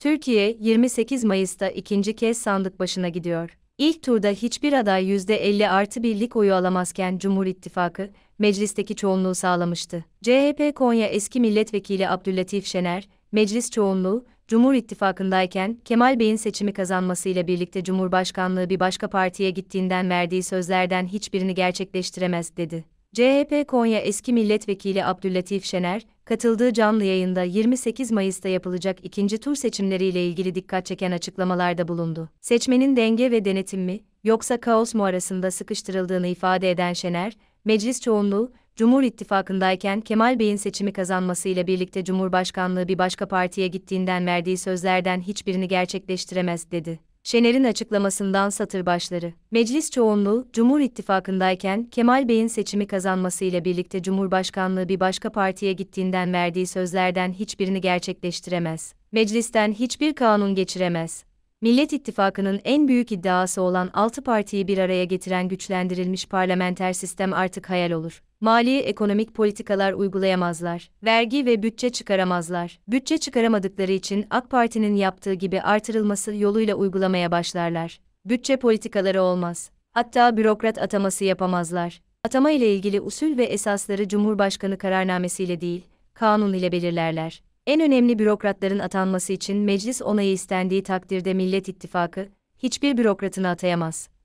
Türkiye 28 Mayıs'ta ikinci kez sandık başına gidiyor. İlk turda hiçbir aday %50 artı birlik oyu alamazken Cumhur İttifakı, meclisteki çoğunluğu sağlamıştı. CHP Konya eski milletvekili Abdülatif Şener, meclis çoğunluğu, Cumhur İttifakı'ndayken Kemal Bey'in seçimi kazanmasıyla birlikte Cumhurbaşkanlığı bir başka partiye gittiğinden verdiği sözlerden hiçbirini gerçekleştiremez dedi. CHP Konya eski milletvekili Abdüllatif Şener, katıldığı canlı yayında 28 Mayıs'ta yapılacak ikinci tur seçimleriyle ilgili dikkat çeken açıklamalarda bulundu. Seçmenin denge ve denetim mi, yoksa kaos mu arasında sıkıştırıldığını ifade eden Şener, meclis çoğunluğu, Cumhur İttifakı'ndayken Kemal Bey'in seçimi kazanmasıyla birlikte Cumhurbaşkanlığı bir başka partiye gittiğinden verdiği sözlerden hiçbirini gerçekleştiremez dedi. Şener'in açıklamasından satır başları. Meclis çoğunluğu, Cumhur İttifakı'ndayken Kemal Bey'in seçimi kazanmasıyla birlikte Cumhurbaşkanlığı bir başka partiye gittiğinden verdiği sözlerden hiçbirini gerçekleştiremez. Meclisten hiçbir kanun geçiremez. Millet İttifakı'nın en büyük iddiası olan 6 partiyi bir araya getiren güçlendirilmiş parlamenter sistem artık hayal olur. Mali ekonomik politikalar uygulayamazlar. Vergi ve bütçe çıkaramazlar. Bütçe çıkaramadıkları için AK Parti'nin yaptığı gibi artırılması yoluyla uygulamaya başlarlar. Bütçe politikaları olmaz. Hatta bürokrat ataması yapamazlar. Atama ile ilgili usul ve esasları Cumhurbaşkanı kararnamesiyle değil, kanun ile belirlerler. En önemli bürokratların atanması için meclis onayı istendiği takdirde Millet İttifakı, hiçbir bürokratını atayamaz.